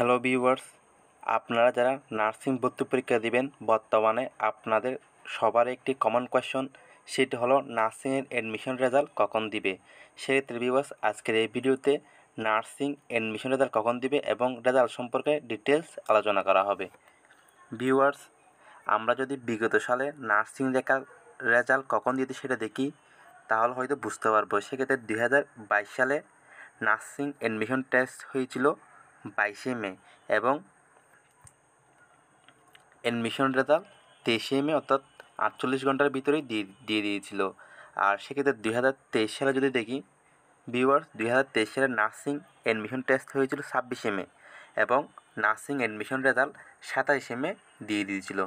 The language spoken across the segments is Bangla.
হ্যালো ভিউয়ার্স আপনারা যারা নার্সিং ভর্তি পরীক্ষা দিবেন বর্তমানে আপনাদের সবার একটি কমন কোয়েশ্চন সেটি হলো নার্সিংয়ের অ্যাডমিশন রেজাল্ট কখন দিবে সেক্ষেত্রে ভিউয়ার্স আজকের এই ভিডিওতে নার্সিং অ্যাডমিশন রেজাল্ট কখন দিবে এবং রেজাল্ট সম্পর্কে ডিটেলস আলোচনা করা হবে ভিউয়ার্স আমরা যদি বিগত সালে নার্সিং দেখার রেজাল্ট কখন দিতে সেটা দেখি তাহলে হয়তো বুঝতে পারবো সেক্ষেত্রে দুই সালে নার্সিং অ্যাডমিশন টেস্ট হয়েছিল বাইশে মে এবং অ্যাডমিশন রেজাল্ট তেইশে মে অর্থাৎ আটচল্লিশ ঘন্টার ভিতরেই দিয়ে দিয়ে দিয়েছিল আর সেক্ষেত্রে দুই হাজার তেইশ সালে যদি দেখি ভিউয়ার্স দুই হাজার তেইশ সালে নার্সিং অ্যাডমিশন টেস্ট হয়েছিল ছাব্বিশে মে এবং নার্সিং অ্যাডমিশন রেজাল্ট সাতাইশে মে দিয়ে দিয়েছিল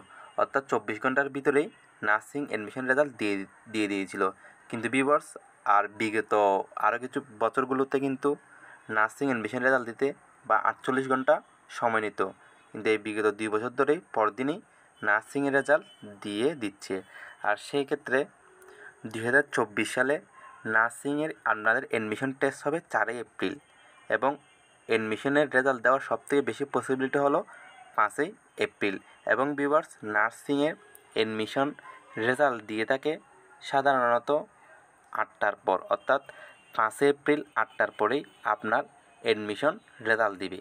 অর্থাৎ চব্বিশ ঘন্টার ভিতরেই নার্সিং অ্যাডমিশন রেজাল্ট দিয়ে দিয়ে দিয়েছিল কিন্তু ভিউয়ার্স আর বিগত আরও কিছু বছরগুলোতে কিন্তু নার্সিং অ্যাডমিশন রেজাল্ট দিতে বা আটচল্লিশ ঘন্টা সময় নিত কিন্তু এই বিগত দুই বছর ধরেই পরদিনই নার্সিংয়ের রেজাল্ট দিয়ে দিচ্ছে আর সেই ক্ষেত্রে দুই সালে নার্সিংয়ের আপনাদের অ্যাডমিশন টেস্ট হবে চারই এপ্রিল এবং অ্যাডমিশনের রেজাল্ট দেওয়ার সবথেকে বেশি পসিবিলিটি হলো পাঁচই এপ্রিল এবং ভিউয়ার্স নার্সিংয়ের অ্যাডমিশন রেজাল্ট দিয়ে থাকে সাধারণত আটটার পর অর্থাৎ পাঁচই এপ্রিল আটটার পরেই আপনার অ্যাডমিশন রেজাল্ট দিবে